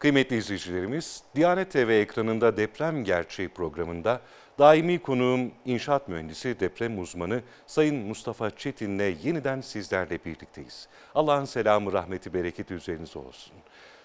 Kıymetli izleyicilerimiz, Diyanet TV ekranında Deprem Gerçeği programında daimi konuğum inşaat mühendisi, deprem uzmanı Sayın Mustafa Çetin'le yeniden sizlerle birlikteyiz. Allah'ın selamı, rahmeti, bereketi üzerinize olsun.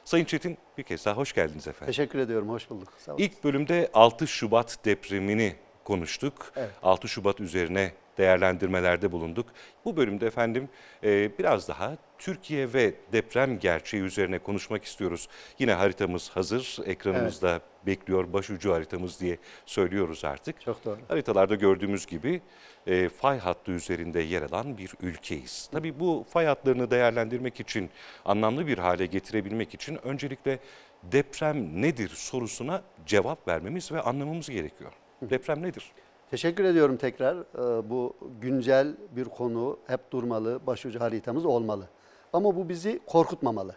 Sayın Çetin bir kez daha hoş geldiniz efendim. Teşekkür ediyorum, hoş bulduk. Sağ olun. İlk bölümde 6 Şubat depremini konuştuk. Evet. 6 Şubat üzerine değerlendirmelerde bulunduk. Bu bölümde efendim e, biraz daha Türkiye ve deprem gerçeği üzerine konuşmak istiyoruz. Yine haritamız hazır, ekranımızda evet. bekliyor, başucu haritamız diye söylüyoruz artık. Çok doğru. Haritalarda gördüğümüz gibi e, fay hattı üzerinde yer alan bir ülkeyiz. Tabii bu fay hatlarını değerlendirmek için, anlamlı bir hale getirebilmek için öncelikle deprem nedir sorusuna cevap vermemiz ve anlamamız gerekiyor. Deprem nedir? Teşekkür ediyorum tekrar. E, bu güncel bir konu hep durmalı, başucu haritamız olmalı. Ama bu bizi korkutmamalı.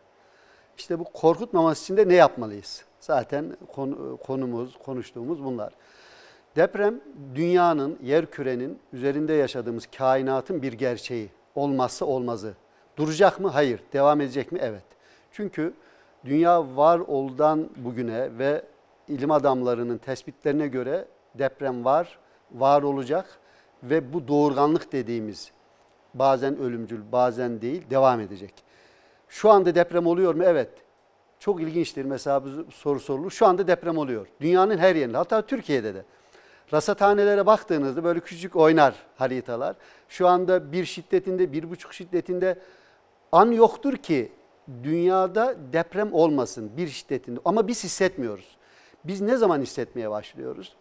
İşte bu korkutmaması için de ne yapmalıyız? Zaten konumuz, konuştuğumuz bunlar. Deprem dünyanın, yer kürenin üzerinde yaşadığımız kainatın bir gerçeği. Olmazsa olmazı. Duracak mı? Hayır. Devam edecek mi? Evet. Çünkü dünya var oldan bugüne ve ilim adamlarının tespitlerine göre deprem var, var olacak ve bu doğurganlık dediğimiz bazen ölümcül, bazen değil devam edecek. Şu anda deprem oluyor mu? Evet. Çok ilginçtir mesela bu soru sorulur. Şu anda deprem oluyor. Dünyanın her yerinde hatta Türkiye'de de. Rasathanelere baktığınızda böyle küçük oynar haritalar. Şu anda bir şiddetinde, bir buçuk şiddetinde an yoktur ki dünyada deprem olmasın bir şiddetinde. Ama biz hissetmiyoruz. Biz ne zaman hissetmeye başlıyoruz?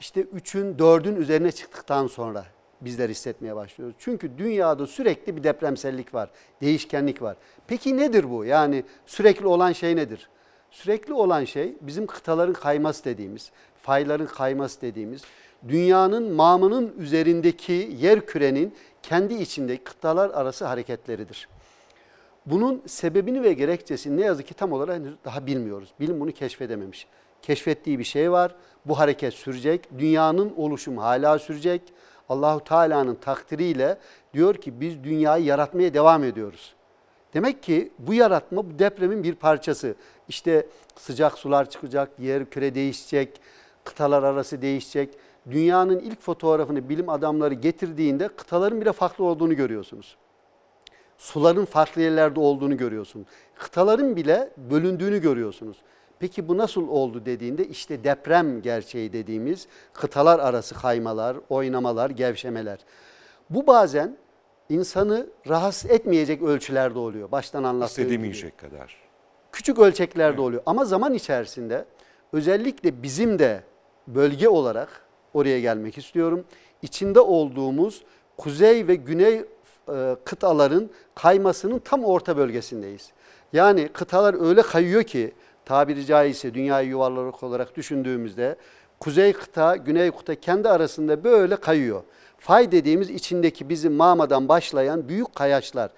İşte üçün dördün üzerine çıktıktan sonra bizler hissetmeye başlıyoruz. Çünkü dünyada sürekli bir depremsellik var, değişkenlik var. Peki nedir bu? Yani sürekli olan şey nedir? Sürekli olan şey bizim kıtaların kayması dediğimiz, fayların kayması dediğimiz, dünyanın mamının üzerindeki yer kürenin kendi içindeki kıtalar arası hareketleridir. Bunun sebebini ve gerekçesini ne yazık ki tam olarak henüz daha bilmiyoruz. Bilim bunu keşfedememiş. Keşfettiği bir şey var. Bu hareket sürecek. Dünyanın oluşumu hala sürecek. Allahu Teala'nın takdiriyle diyor ki biz dünyayı yaratmaya devam ediyoruz. Demek ki bu yaratma bu depremin bir parçası. İşte sıcak sular çıkacak, yer küre değişecek, kıtalar arası değişecek. Dünyanın ilk fotoğrafını bilim adamları getirdiğinde kıtaların bile farklı olduğunu görüyorsunuz. Suların farklı yerlerde olduğunu görüyorsunuz. Kıtaların bile bölündüğünü görüyorsunuz. Peki bu nasıl oldu dediğinde işte deprem gerçeği dediğimiz kıtalar arası kaymalar, oynamalar, gevşemeler. Bu bazen insanı rahatsız etmeyecek ölçülerde oluyor. Baştan anlattığım İstedemeyecek gibi. kadar. Küçük ölçeklerde evet. oluyor ama zaman içerisinde özellikle bizim de bölge olarak oraya gelmek istiyorum. İçinde olduğumuz kuzey ve güney e, kıtaların kaymasının tam orta bölgesindeyiz. Yani kıtalar öyle kayıyor ki tabiri caizse dünyayı yuvarlak olarak düşündüğümüzde kuzey kıta, güney kıta kendi arasında böyle kayıyor. Fay dediğimiz içindeki bizim mamadan başlayan büyük kayaçlar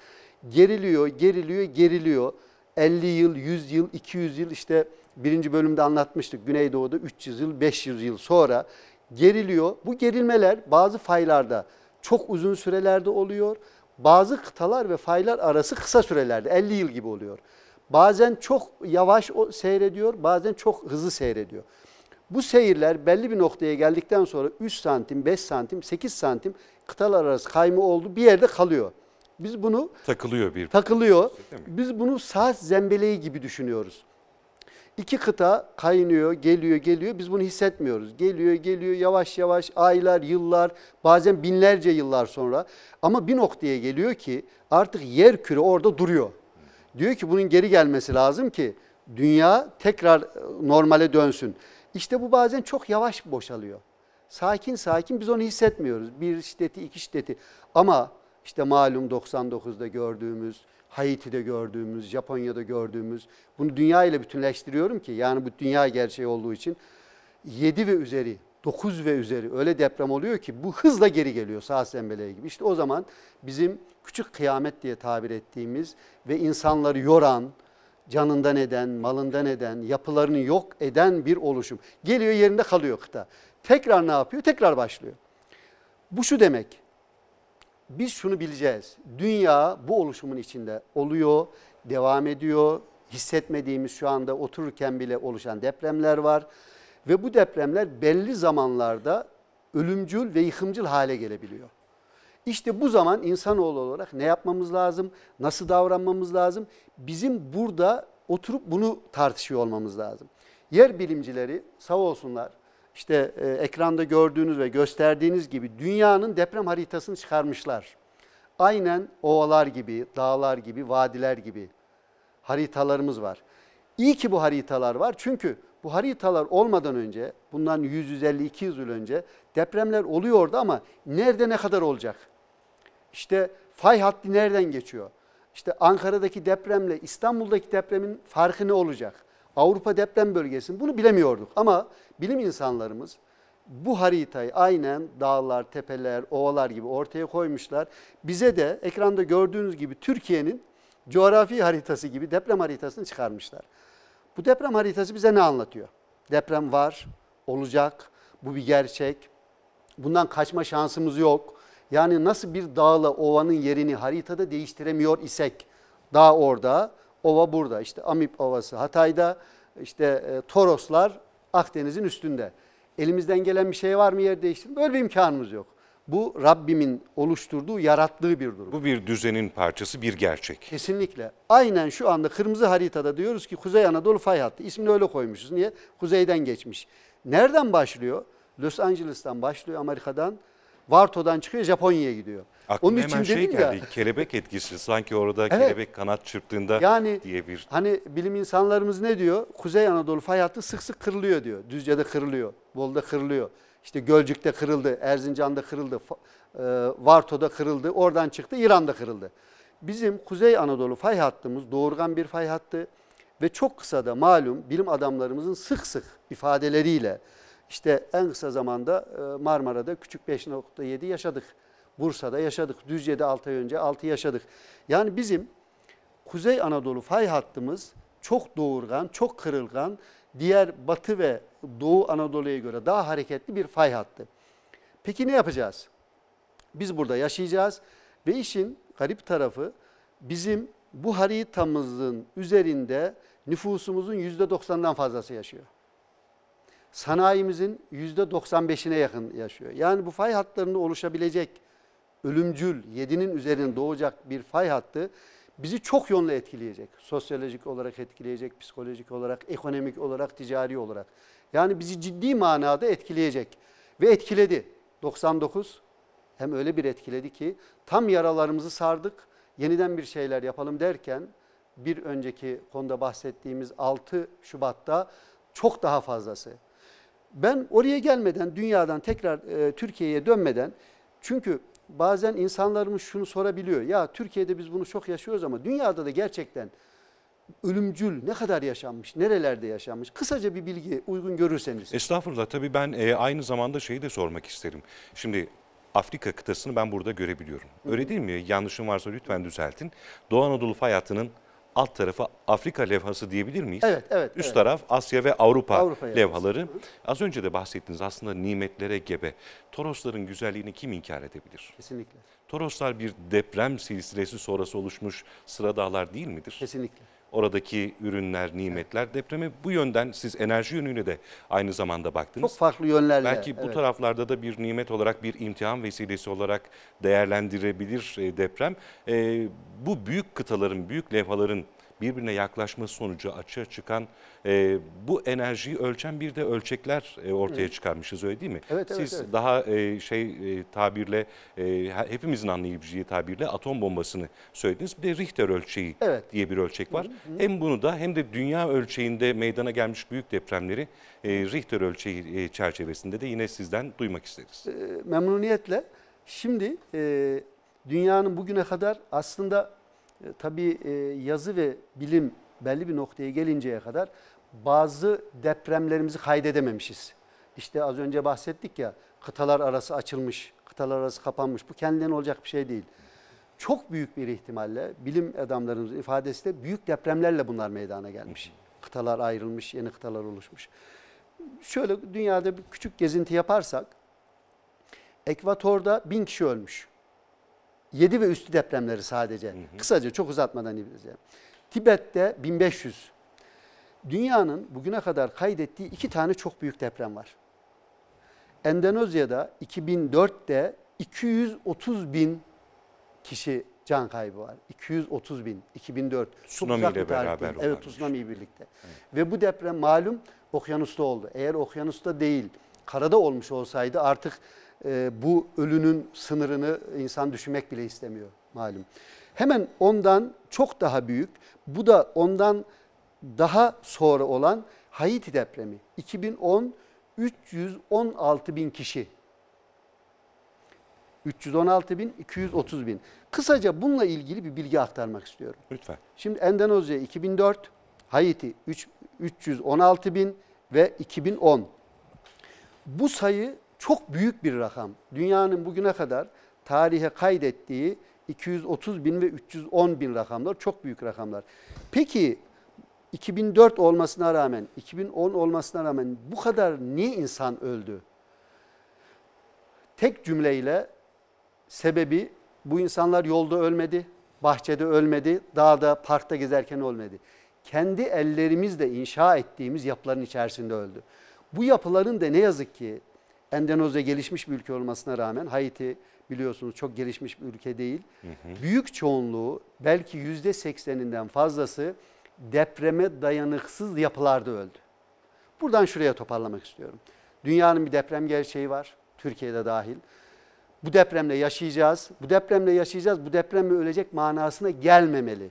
geriliyor, geriliyor, geriliyor. 50 yıl, 100 yıl, 200 yıl işte birinci bölümde anlatmıştık. Güneydoğu'da 300 yıl, 500 yıl sonra geriliyor. Bu gerilmeler bazı faylarda çok uzun sürelerde oluyor. Bazı kıtalar ve faylar arası kısa sürelerde 50 yıl gibi oluyor. Bazen çok yavaş seyrediyor, bazen çok hızlı seyrediyor. Bu seyirler belli bir noktaya geldikten sonra 3 santim, 5 santim, 8 santim kıtalar arası kayma oldu bir yerde kalıyor. Biz bunu takılıyor bir takılıyor. Biz bunu saat zembeleği gibi düşünüyoruz. İki kıta kaynıyor, geliyor, geliyor. Biz bunu hissetmiyoruz. Geliyor, geliyor yavaş yavaş aylar, yıllar, bazen binlerce yıllar sonra. Ama bir noktaya geliyor ki artık yer küre orada duruyor. Diyor ki bunun geri gelmesi lazım ki dünya tekrar e, normale dönsün. İşte bu bazen çok yavaş boşalıyor. Sakin sakin biz onu hissetmiyoruz. Bir şiddeti, iki şiddeti. Ama işte malum 99'da gördüğümüz, Haiti'de gördüğümüz, Japonya'da gördüğümüz, bunu dünya ile bütünleştiriyorum ki yani bu dünya gerçeği olduğu için 7 ve üzeri, 9 ve üzeri öyle deprem oluyor ki bu hızla geri geliyor sağ sembeleği gibi. İşte o zaman bizim küçük kıyamet diye tabir ettiğimiz ve insanları yoran, canından eden, malından eden, yapılarını yok eden bir oluşum. Geliyor yerinde kalıyor kıta. Tekrar ne yapıyor? Tekrar başlıyor. Bu şu demek. Biz şunu bileceğiz. Dünya bu oluşumun içinde oluyor, devam ediyor. Hissetmediğimiz şu anda otururken bile oluşan depremler var. Ve bu depremler belli zamanlarda ölümcül ve yıkımcıl hale gelebiliyor. İşte bu zaman insanoğlu olarak ne yapmamız lazım, nasıl davranmamız lazım? Bizim burada oturup bunu tartışıyor olmamız lazım. Yer bilimcileri sağ olsunlar işte e, ekranda gördüğünüz ve gösterdiğiniz gibi dünyanın deprem haritasını çıkarmışlar. Aynen ovalar gibi, dağlar gibi, vadiler gibi haritalarımız var. İyi ki bu haritalar var çünkü bu haritalar olmadan önce bundan 100-150-200 yıl önce depremler oluyordu ama nerede ne kadar olacak? İşte fay hattı nereden geçiyor? İşte Ankara'daki depremle İstanbul'daki depremin farkı ne olacak? Avrupa deprem bölgesini bunu bilemiyorduk ama bilim insanlarımız bu haritayı aynen dağlar, tepeler, ovalar gibi ortaya koymuşlar. Bize de ekranda gördüğünüz gibi Türkiye'nin coğrafi haritası gibi deprem haritasını çıkarmışlar. Bu deprem haritası bize ne anlatıyor? Deprem var, olacak, bu bir gerçek. Bundan kaçma şansımız yok. Yani nasıl bir dağla ovanın yerini haritada değiştiremiyor isek dağ orada, ova burada. İşte Amip Ovası Hatay'da, işte e, Toroslar Akdeniz'in üstünde. Elimizden gelen bir şey var mı yer değiştirme? Böyle bir imkanımız yok. Bu Rabbimin oluşturduğu, yarattığı bir durum. Bu bir düzenin parçası, bir gerçek. Kesinlikle. Aynen şu anda kırmızı haritada diyoruz ki Kuzey Anadolu fay hattı. İsmini öyle koymuşuz. Niye? Kuzeyden geçmiş. Nereden başlıyor? Los Angeles'tan başlıyor Amerika'dan. Varto'dan çıkıyor Japonya'ya gidiyor. Aklıma Onun için hemen şey geldi. Ya, kelebek etkisi sanki orada evet, kelebek kanat çırptığında yani, diye bir. Hani bilim insanlarımız ne diyor? Kuzey Anadolu fay hattı sık sık kırılıyor diyor. Düzce'de kırılıyor, Bolu'da kırılıyor. İşte Gölcük'te kırıldı, Erzincan'da kırıldı, e, Varto'da kırıldı, oradan çıktı İran'da kırıldı. Bizim Kuzey Anadolu fay hattımız doğurgan bir fay hattı ve çok kısa da malum bilim adamlarımızın sık sık ifadeleriyle işte en kısa zamanda e, Marmara'da küçük 5.7 yaşadık. Bursa'da yaşadık. Düzce'de 6 ay önce 6 yaşadık. Yani bizim Kuzey Anadolu fay hattımız çok doğurgan, çok kırılgan, diğer Batı ve Doğu Anadolu'ya göre daha hareketli bir fay hattı. Peki ne yapacağız? Biz burada yaşayacağız ve işin garip tarafı bizim bu haritamızın üzerinde nüfusumuzun %90'dan fazlası yaşıyor sanayimizin yüzde 95'ine yakın yaşıyor. Yani bu fay hatlarında oluşabilecek ölümcül 7'nin üzerinde doğacak bir fay hattı bizi çok yönlü etkileyecek. Sosyolojik olarak etkileyecek, psikolojik olarak, ekonomik olarak, ticari olarak. Yani bizi ciddi manada etkileyecek ve etkiledi. 99 hem öyle bir etkiledi ki tam yaralarımızı sardık, yeniden bir şeyler yapalım derken bir önceki konuda bahsettiğimiz 6 Şubat'ta çok daha fazlası ben oraya gelmeden, dünyadan tekrar e, Türkiye'ye dönmeden, çünkü bazen insanlarımız şunu sorabiliyor. Ya Türkiye'de biz bunu çok yaşıyoruz ama dünyada da gerçekten ölümcül ne kadar yaşanmış, nerelerde yaşanmış? Kısaca bir bilgi uygun görürseniz. Estağfurullah tabii ben e, aynı zamanda şeyi de sormak isterim. Şimdi Afrika kıtasını ben burada görebiliyorum. Öyle değil mi? Yanlışım varsa lütfen düzeltin. Doğu Anadolu fay hattının alt tarafı Afrika levhası diyebilir miyiz? Evet, evet. Üst evet. taraf Asya ve Avrupa, Avrupa levhaları. Hı. Az önce de bahsettiniz aslında nimetlere gebe. Torosların güzelliğini kim inkar edebilir? Kesinlikle. Toroslar bir deprem silsilesi sonrası oluşmuş sıra dağlar değil midir? Kesinlikle oradaki ürünler, nimetler depreme bu yönden siz enerji yönüyle de aynı zamanda baktınız. Çok farklı yönlerle. Belki bu evet. taraflarda da bir nimet olarak bir imtihan vesilesi olarak değerlendirebilir e, deprem. E, bu büyük kıtaların, büyük levhaların birbirine yaklaşması sonucu açığa çıkan e, bu enerjiyi ölçen bir de ölçekler e, ortaya çıkarmışız öyle değil mi? Evet, evet, Siz evet. daha e, şey e, tabirle e, hepimizin anlayabileceği tabirle atom bombasını söylediniz. Bir de Richter ölçeği evet. diye bir ölçek var. Hı hı. Hem bunu da hem de dünya ölçeğinde meydana gelmiş büyük depremleri e, Richter ölçeği e, çerçevesinde de yine sizden duymak isteriz. E, memnuniyetle. Şimdi e, dünyanın bugüne kadar aslında e, tabii e, yazı ve bilim belli bir noktaya gelinceye kadar bazı depremlerimizi kaydedememişiz. İşte az önce bahsettik ya kıtalar arası açılmış, kıtalar arası kapanmış. Bu kendinden olacak bir şey değil. Çok büyük bir ihtimalle bilim adamlarımızın ifadesi de büyük depremlerle bunlar meydana gelmiş. Kıtalar ayrılmış, yeni kıtalar oluşmuş. Şöyle dünyada bir küçük gezinti yaparsak, Ekvator'da bin kişi ölmüş. 7 ve üstü depremleri sadece. Hı hı. Kısaca çok uzatmadan izleyelim. Tibet'te 1500. Dünyanın bugüne kadar kaydettiği iki tane çok büyük deprem var. Endonezya'da 2004'te 230 bin kişi can kaybı var. 230 bin 2004. Tsunami ile tarihte. beraber Evet varmış. tsunami şey. birlikte. Evet. Ve bu deprem malum okyanusta oldu. Eğer okyanusta değil karada olmuş olsaydı artık e, bu ölünün sınırını insan düşünmek bile istemiyor malum. Hemen ondan çok daha büyük, bu da ondan daha sonra olan Haiti depremi. 2010 316 bin kişi. 316 bin, 230 bin. Kısaca bununla ilgili bir bilgi aktarmak istiyorum. Lütfen. Şimdi Endonezya 2004, Haiti 3, 316 bin ve 2010. Bu sayı çok büyük bir rakam. Dünyanın bugüne kadar tarihe kaydettiği 230 bin ve 310 bin rakamlar çok büyük rakamlar. Peki 2004 olmasına rağmen, 2010 olmasına rağmen bu kadar niye insan öldü? Tek cümleyle sebebi bu insanlar yolda ölmedi, bahçede ölmedi, dağda, parkta gezerken ölmedi. Kendi ellerimizle inşa ettiğimiz yapıların içerisinde öldü. Bu yapıların da ne yazık ki Endonezya gelişmiş bir ülke olmasına rağmen Haiti biliyorsunuz çok gelişmiş bir ülke değil. Hı hı. Büyük çoğunluğu belki yüzde sekseninden fazlası depreme dayanıksız yapılarda öldü. Buradan şuraya toparlamak istiyorum. Dünyanın bir deprem gerçeği var. Türkiye'de dahil. Bu depremle yaşayacağız. Bu depremle yaşayacağız. Bu depremle ölecek manasına gelmemeli.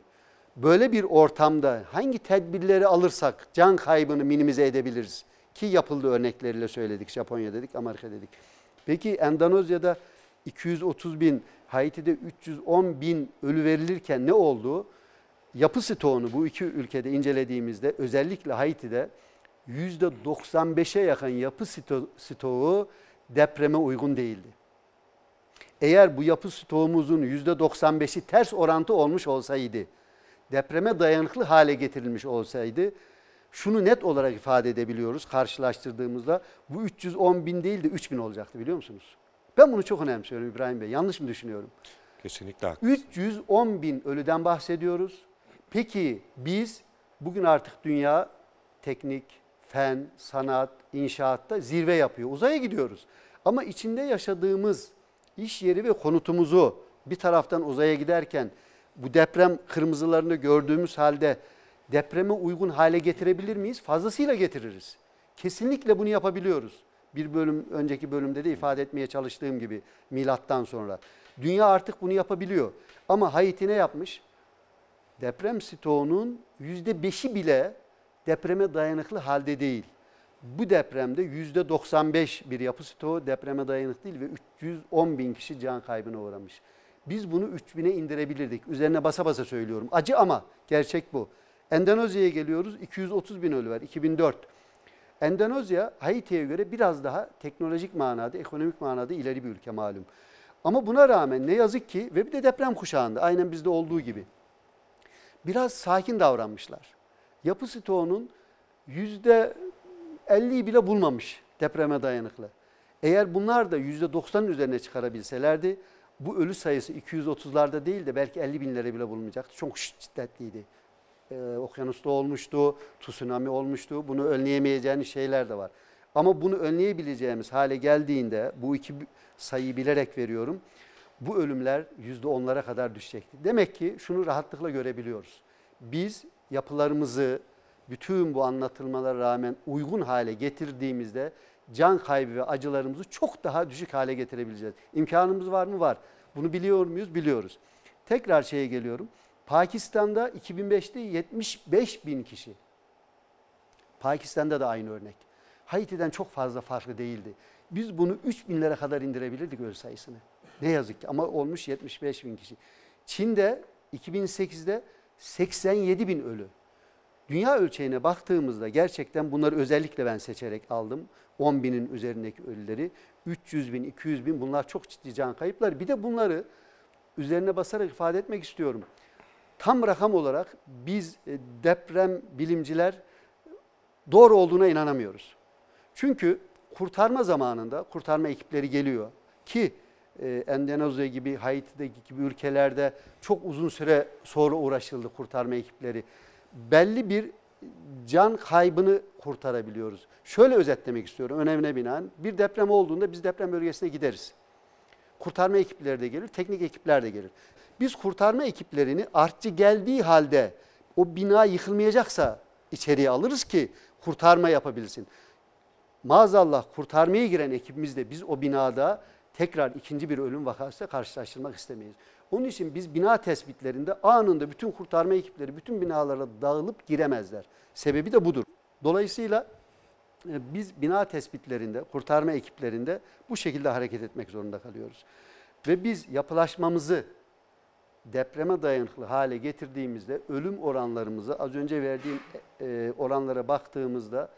Böyle bir ortamda hangi tedbirleri alırsak can kaybını minimize edebiliriz ki yapıldı örnekleriyle söyledik. Japonya dedik, Amerika dedik. Peki Endonezya'da 230 bin, Haiti'de 310 bin ölü verilirken ne oldu? Yapı stoğunu bu iki ülkede incelediğimizde özellikle Haiti'de %95'e yakın yapı sto stoğu depreme uygun değildi. Eğer bu yapı stoğumuzun %95'i ters orantı olmuş olsaydı, depreme dayanıklı hale getirilmiş olsaydı şunu net olarak ifade edebiliyoruz karşılaştırdığımızda bu 310 bin değil de 3 bin olacaktı biliyor musunuz? Ben bunu çok önemsiyorum İbrahim Bey. Yanlış mı düşünüyorum? Kesinlikle haklısın. 310 bin ölüden bahsediyoruz. Peki biz bugün artık dünya teknik, fen, sanat, inşaatta zirve yapıyor. Uzaya gidiyoruz. Ama içinde yaşadığımız iş yeri ve konutumuzu bir taraftan uzaya giderken bu deprem kırmızılarını gördüğümüz halde depreme uygun hale getirebilir miyiz? Fazlasıyla getiririz. Kesinlikle bunu yapabiliyoruz. Bir bölüm önceki bölümde de ifade etmeye çalıştığım gibi milattan sonra. Dünya artık bunu yapabiliyor. Ama Haiti ne yapmış? Deprem stoğunun beşi bile depreme dayanıklı halde değil. Bu depremde yüzde %95 bir yapı stoğu depreme dayanıklı değil ve 310 bin kişi can kaybına uğramış. Biz bunu 3000'e indirebilirdik. Üzerine basa basa söylüyorum. Acı ama gerçek bu. Endonezya'ya geliyoruz 230 bin ölü var 2004. Endonezya Haiti'ye göre biraz daha teknolojik manada, ekonomik manada ileri bir ülke malum. Ama buna rağmen ne yazık ki ve bir de deprem kuşağında aynen bizde olduğu gibi biraz sakin davranmışlar. Yapı stoğunun yüzde 50'yi bile bulmamış depreme dayanıklı. Eğer bunlar da yüzde 90'ın üzerine çıkarabilselerdi bu ölü sayısı 230'larda değil de belki 50 binlere bile bulunmayacaktı. Çok şiddetliydi e, okyanusta olmuştu, tsunami olmuştu. Bunu önleyemeyeceğiniz şeyler de var. Ama bunu önleyebileceğimiz hale geldiğinde bu iki sayıyı bilerek veriyorum. Bu ölümler yüzde onlara kadar düşecekti. Demek ki şunu rahatlıkla görebiliyoruz. Biz yapılarımızı bütün bu anlatılmalara rağmen uygun hale getirdiğimizde can kaybı ve acılarımızı çok daha düşük hale getirebileceğiz. İmkanımız var mı? Var. Bunu biliyor muyuz? Biliyoruz. Tekrar şeye geliyorum. Pakistan'da 2005'te 75 bin kişi. Pakistan'da da aynı örnek. Haiti'den çok fazla farklı değildi. Biz bunu 3 binlere kadar indirebilirdik ölü sayısını. Ne yazık ki ama olmuş 75 bin kişi. Çin'de 2008'de 87 bin ölü. Dünya ölçeğine baktığımızda gerçekten bunları özellikle ben seçerek aldım. 10 binin üzerindeki ölüleri, 300 bin, 200 bin bunlar çok ciddi can kayıpları. Bir de bunları üzerine basarak ifade etmek istiyorum. Tam rakam olarak biz e, deprem bilimciler doğru olduğuna inanamıyoruz. Çünkü kurtarma zamanında kurtarma ekipleri geliyor ki e, Endonezya gibi Haiti'deki gibi ülkelerde çok uzun süre sonra uğraşıldı kurtarma ekipleri. Belli bir can kaybını kurtarabiliyoruz. Şöyle özetlemek istiyorum önemine binaen. Bir deprem olduğunda biz deprem bölgesine gideriz. Kurtarma ekipleri de gelir, teknik ekipler de gelir. Biz kurtarma ekiplerini artçı geldiği halde o bina yıkılmayacaksa içeriye alırız ki kurtarma yapabilsin. Maazallah kurtarmaya giren ekibimizde biz o binada tekrar ikinci bir ölüm vakasıyla karşılaştırmak istemeyiz. Onun için biz bina tespitlerinde anında bütün kurtarma ekipleri bütün binalara dağılıp giremezler. Sebebi de budur. Dolayısıyla e, biz bina tespitlerinde, kurtarma ekiplerinde bu şekilde hareket etmek zorunda kalıyoruz. Ve biz yapılaşmamızı depreme dayanıklı hale getirdiğimizde ölüm oranlarımızı az önce verdiğim e, oranlara baktığımızda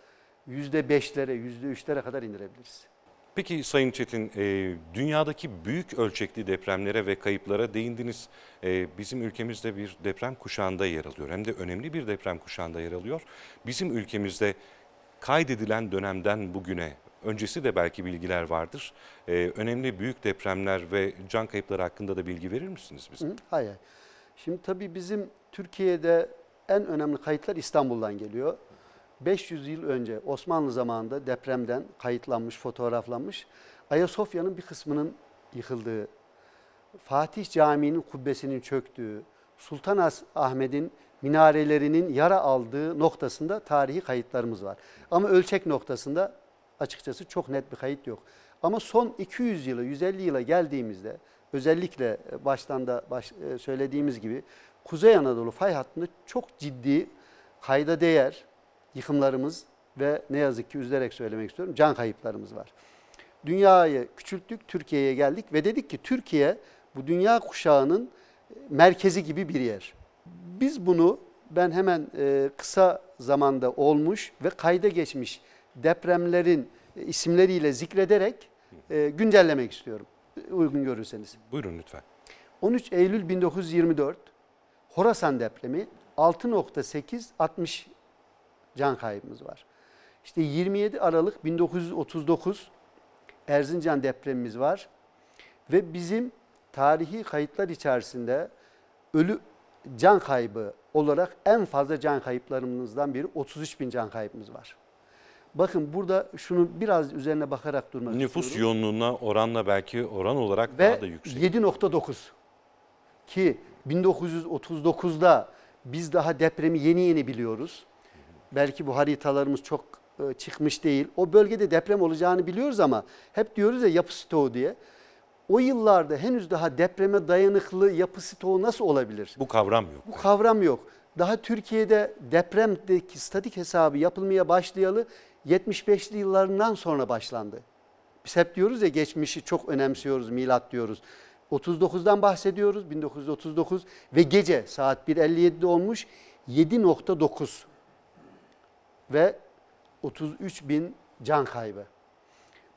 %5'lere, %3'lere kadar indirebiliriz. Peki Sayın Çetin, e, dünyadaki büyük ölçekli depremlere ve kayıplara değindiniz. E, bizim ülkemizde bir deprem kuşağında yer alıyor. Hem de önemli bir deprem kuşağında yer alıyor. Bizim ülkemizde kaydedilen dönemden bugüne öncesi de belki bilgiler vardır. E, önemli büyük depremler ve can kayıpları hakkında da bilgi verir misiniz bize? Hayır. Şimdi tabii bizim Türkiye'de en önemli kayıtlar İstanbul'dan geliyor. 500 yıl önce Osmanlı zamanında depremden kayıtlanmış, fotoğraflanmış Ayasofya'nın bir kısmının yıkıldığı, Fatih Camii'nin kubbesinin çöktüğü, Sultan Ahmet'in minarelerinin yara aldığı noktasında tarihi kayıtlarımız var. Ama ölçek noktasında açıkçası çok net bir kayıt yok. Ama son 200 yıla, 150 yıla geldiğimizde özellikle e, baştan da baş, e, söylediğimiz gibi Kuzey Anadolu fay hattında çok ciddi kayda değer yıkımlarımız ve ne yazık ki üzülerek söylemek istiyorum can kayıplarımız var. Dünyayı küçülttük, Türkiye'ye geldik ve dedik ki Türkiye bu dünya kuşağının e, merkezi gibi bir yer. Biz bunu ben hemen kısa zamanda olmuş ve kayda geçmiş depremlerin e, isimleriyle zikrederek e, güncellemek istiyorum. Uygun görürseniz. Buyurun lütfen. 13 Eylül 1924 Horasan depremi 6.8-60 can kaybımız var. İşte 27 Aralık 1939 Erzincan depremimiz var. Ve bizim tarihi kayıtlar içerisinde ölü can kaybı olarak en fazla can kayıplarımızdan biri 33 bin can kaybımız var. Bakın burada şunu biraz üzerine bakarak durmak Nüfus istiyorum. yoğunluğuna oranla belki oran olarak Ve daha da yüksek. 7.9 ki 1939'da biz daha depremi yeni yeni biliyoruz. Belki bu haritalarımız çok e, çıkmış değil. O bölgede deprem olacağını biliyoruz ama hep diyoruz ya yapı stoğu diye. O yıllarda henüz daha depreme dayanıklı yapı stoğu nasıl olabilir? Bu kavram yok. Bu kavram yok. Daha Türkiye'de depremdeki statik hesabı yapılmaya başlayalı 75'li yıllarından sonra başlandı. Biz hep diyoruz ya geçmişi çok önemsiyoruz, milat diyoruz. 39'dan bahsediyoruz, 1939 ve gece saat 1.57'de olmuş 7.9 ve 33 bin can kaybı.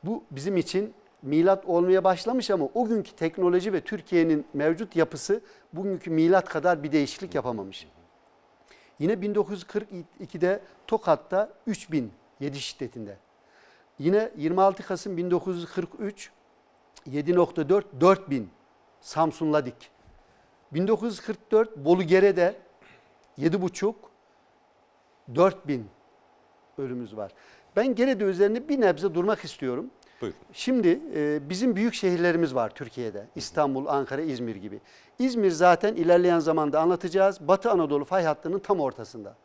Bu bizim için milat olmaya başlamış ama o günkü teknoloji ve Türkiye'nin mevcut yapısı bugünkü milat kadar bir değişiklik yapamamış. Yine 1942'de Tokat'ta 3000 7 şiddetinde. Yine 26 Kasım 1943 7.4 4000 Samsun'la dik. 1944 Bolu Gere'de 7.5 4000 ölümümüz var. Ben Gere'de üzerinde bir nebze durmak istiyorum. Buyurun. Şimdi e, bizim büyük şehirlerimiz var Türkiye'de. İstanbul, Ankara, İzmir gibi. İzmir zaten ilerleyen zamanda anlatacağız. Batı Anadolu fay hattının tam ortasında.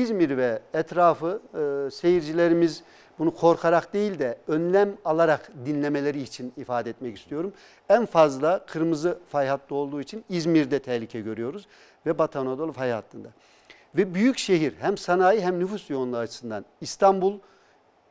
İzmir ve etrafı e, seyircilerimiz bunu korkarak değil de önlem alarak dinlemeleri için ifade etmek istiyorum. En fazla kırmızı fay hattı olduğu için İzmir'de tehlike görüyoruz ve Batı Anadolu fay hattında. Ve büyük şehir hem sanayi hem nüfus yoğunluğu açısından İstanbul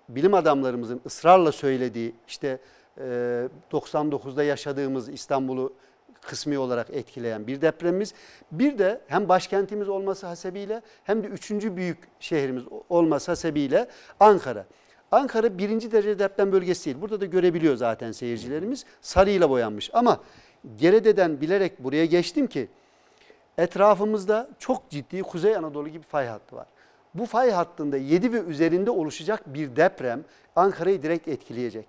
bilim adamlarımızın ısrarla söylediği işte e, 99'da yaşadığımız İstanbul'u kısmi olarak etkileyen bir depremimiz. Bir de hem başkentimiz olması hasebiyle hem de üçüncü büyük şehrimiz olması hasebiyle Ankara. Ankara birinci derece deprem bölgesi değil. Burada da görebiliyor zaten seyircilerimiz. Sarıyla boyanmış ama Gerede'den bilerek buraya geçtim ki etrafımızda çok ciddi Kuzey Anadolu gibi fay hattı var. Bu fay hattında 7 ve üzerinde oluşacak bir deprem Ankara'yı direkt etkileyecek.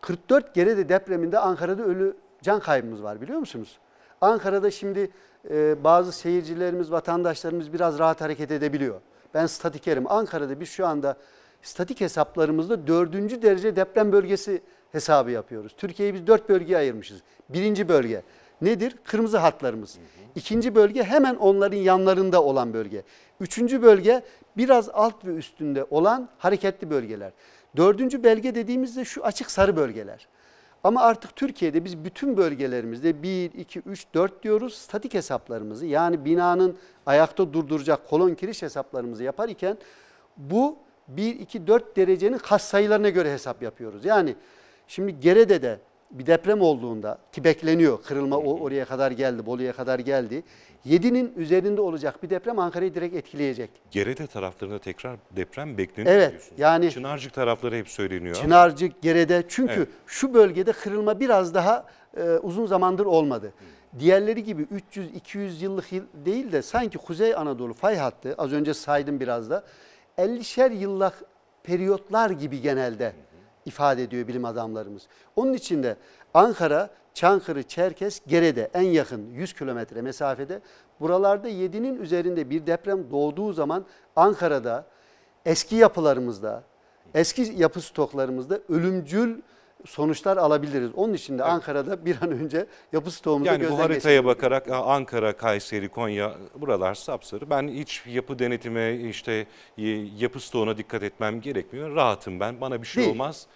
44 Gerede depreminde Ankara'da ölü can kaybımız var biliyor musunuz? Ankara'da şimdi e, bazı seyircilerimiz, vatandaşlarımız biraz rahat hareket edebiliyor. Ben statikerim. Ankara'da biz şu anda statik hesaplarımızda dördüncü derece deprem bölgesi hesabı yapıyoruz. Türkiye'yi biz dört bölgeye ayırmışız. Birinci bölge nedir? Kırmızı hatlarımız. İkinci bölge hemen onların yanlarında olan bölge. Üçüncü bölge biraz alt ve üstünde olan hareketli bölgeler. Dördüncü bölge dediğimizde şu açık sarı bölgeler. Ama artık Türkiye'de biz bütün bölgelerimizde 1, 2, 3, 4 diyoruz statik hesaplarımızı yani binanın ayakta durduracak kolon kiriş hesaplarımızı yaparken bu 1, 2, 4 derecenin kas sayılarına göre hesap yapıyoruz. Yani şimdi Gerede'de bir deprem olduğunda ki bekleniyor kırılma oraya kadar geldi, Bolu'ya kadar geldi. 7'nin üzerinde olacak bir deprem Ankara'yı direkt etkileyecek. Gerede taraflarında tekrar deprem bekleniyor evet, diyorsunuz. Yani, Çınarcık tarafları hep söyleniyor. Çınarcık, Gerede çünkü evet. şu bölgede kırılma biraz daha e, uzun zamandır olmadı. Hı. Hmm. Diğerleri gibi 300-200 yıllık yıl değil de sanki Kuzey Anadolu fay hattı az önce saydım biraz da 50'şer yıllık periyotlar gibi genelde. Hı hmm ifade ediyor bilim adamlarımız. Onun için de Ankara, Çankırı, Çerkes, Gere'de en yakın 100 kilometre mesafede buralarda 7'nin üzerinde bir deprem doğduğu zaman Ankara'da eski yapılarımızda, eski yapı stoklarımızda ölümcül sonuçlar alabiliriz. Onun için de evet. Ankara'da bir an önce yapı stoğumuzu yani gözden Yani bu haritaya bakarak Ankara, Kayseri, Konya buralar sapsarı. Ben hiç yapı denetime işte yapı stoğuna dikkat etmem gerekmiyor. Rahatım ben bana bir şey Değil. olmaz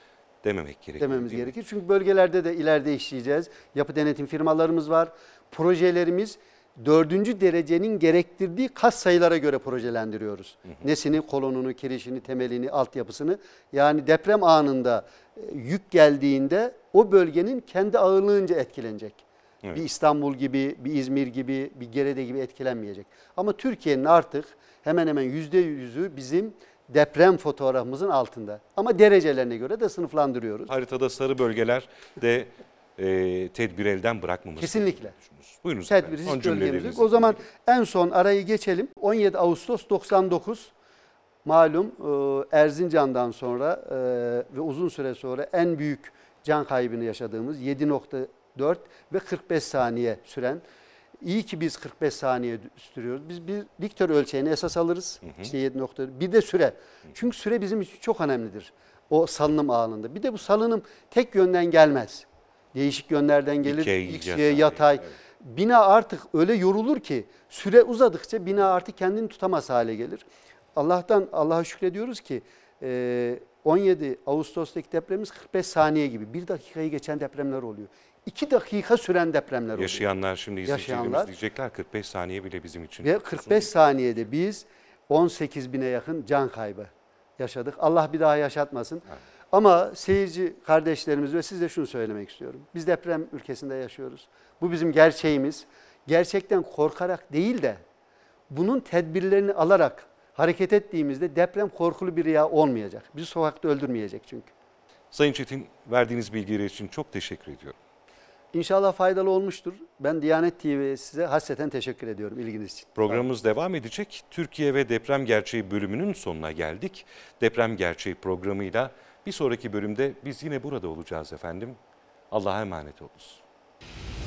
dememek gerekiyor. Dememiz gerekir. Çünkü bölgelerde de ileride işleyeceğiz. Yapı denetim firmalarımız var. Projelerimiz dördüncü derecenin gerektirdiği kas sayılara göre projelendiriyoruz. Hı hı. Nesini, kolonunu, kirişini, temelini, altyapısını. Yani deprem anında e, yük geldiğinde o bölgenin kendi ağırlığınca etkilenecek. Evet. Bir İstanbul gibi, bir İzmir gibi, bir Gerede gibi etkilenmeyecek. Ama Türkiye'nin artık hemen hemen yüzde yüzü bizim deprem fotoğrafımızın altında. Ama derecelerine göre de sınıflandırıyoruz. Haritada sarı bölgeler de e, tedbiri elden bırakmamız Kesinlikle. Buyurun Tedbiri hiç gölgemizlik. O zaman en son arayı geçelim. 17 Ağustos 99 malum e, Erzincan'dan sonra e, ve uzun süre sonra en büyük can kaybını yaşadığımız 7.4 ve 45 saniye süren İyi ki biz 45 saniye sürüyoruz. Biz bir Richter ölçeğini esas alırız. Hı hı. İşte 7.4. Bir de süre. Çünkü süre bizim için çok önemlidir. O salınım anında. Bir de bu salınım tek yönden gelmez değişik yönlerden gelir. Dikey, X, yatay. yatay. Evet. Bina artık öyle yorulur ki süre uzadıkça bina artık kendini tutamaz hale gelir. Allah'tan Allah'a şükrediyoruz ki 17 Ağustos'taki depremimiz 45 saniye gibi. Bir dakikayı geçen depremler oluyor. İki dakika süren depremler oluyor. Yaşayanlar şimdi izleyicilerimiz diyecekler 45 saniye bile bizim için. Ve 45 uzun. saniyede biz 18 bine yakın can kaybı yaşadık. Allah bir daha yaşatmasın. Evet. Ama seyirci kardeşlerimiz ve size şunu söylemek istiyorum. Biz deprem ülkesinde yaşıyoruz. Bu bizim gerçeğimiz. Gerçekten korkarak değil de bunun tedbirlerini alarak hareket ettiğimizde deprem korkulu bir rüya olmayacak. Bizi sokakta öldürmeyecek çünkü. Sayın Çetin verdiğiniz bilgiler için çok teşekkür ediyorum. İnşallah faydalı olmuştur. Ben Diyanet TV'ye size hasreten teşekkür ediyorum ilginiz için. Programımız devam edecek. Türkiye ve Deprem Gerçeği bölümünün sonuna geldik. Deprem Gerçeği programıyla bir sonraki bölümde biz yine burada olacağız efendim. Allah'a emanet olunuz.